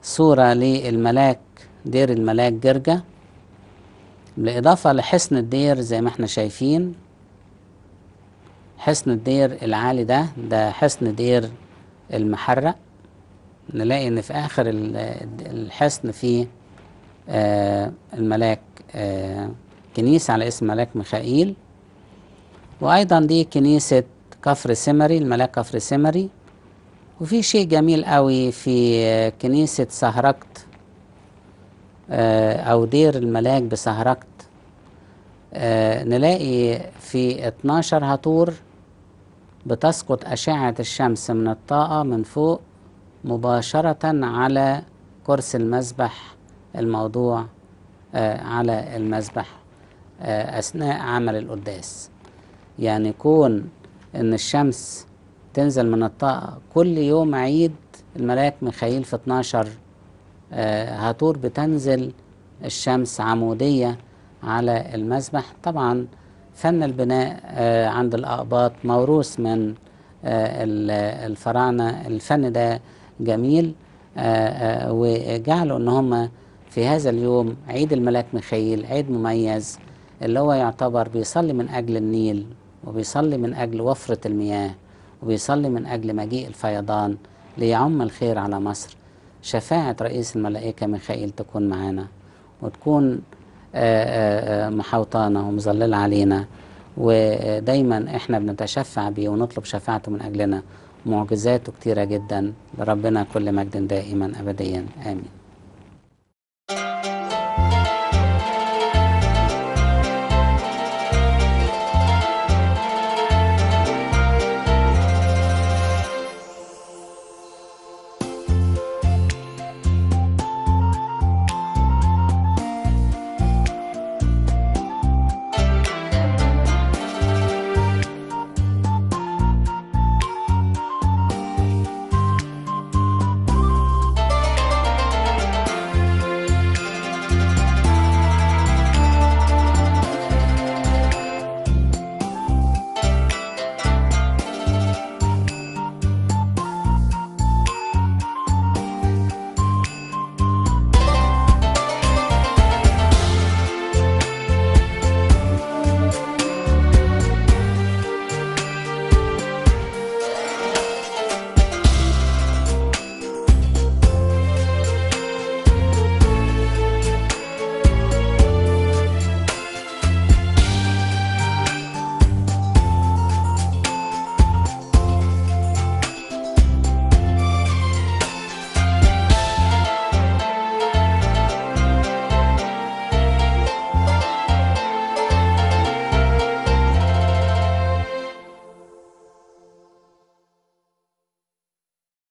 صورة للملاك دير الملاك جرجة بالإضافة لحصن الدير زي ما احنا شايفين حصن الدير العالي ده ده حصن دير المحرق نلاقي ان في اخر الحصن في آه، الملاك آه، كنيسة على اسم ملاك ميخائيل وايضا دي كنيسة كفر سمري الملاك كفر سمري وفي شيء جميل قوي في آه، كنيسة سهرقت او دير الملاك بسهرقت نلاقي في 12 هطور بتسقط أشعة الشمس من الطاقة من فوق مباشرة على كرسي المسبح الموضوع آه، على المسبح آه، أثناء عمل القداس يعني كون إن الشمس تنزل من الطاقة كل يوم عيد الملاك ميخائيل في 12 آه، هاتور بتنزل الشمس عمودية على المسبح طبعا فن البناء عند الأقباط موروث من الفراعنة الفن ده جميل آه، آه، وجعلوا ان هم في هذا اليوم عيد الملاك ميخائيل عيد مميز اللي هو يعتبر بيصلي من اجل النيل وبيصلي من اجل وفره المياه وبيصلي من اجل مجيء الفيضان ليعم الخير على مصر شفاعة رئيس الملائكة ميخائيل تكون معانا وتكون آه، محوطانا ومظللة علينا ودايما احنا بنتشفع بيه ونطلب شفاعته من أجلنا معجزاته كتيرة جدا لربنا كل مجد دائما أبديا آمين